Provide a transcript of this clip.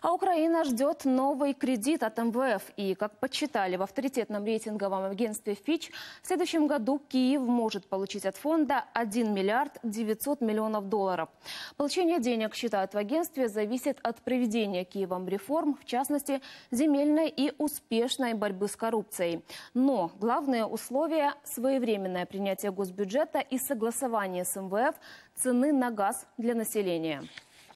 А Украина ждет новый кредит от МВФ. И, как подсчитали в авторитетном рейтинговом агентстве Fitch, в следующем году Киев может получить от фонда 1 миллиард 900 миллионов долларов. Получение денег, считают в агентстве, зависит от проведения Киевом реформ, в частности, земельной и успешной борьбы с коррупцией. Но главное условие – своевременное принятие госбюджета и согласование с МВФ цены на газ для населения.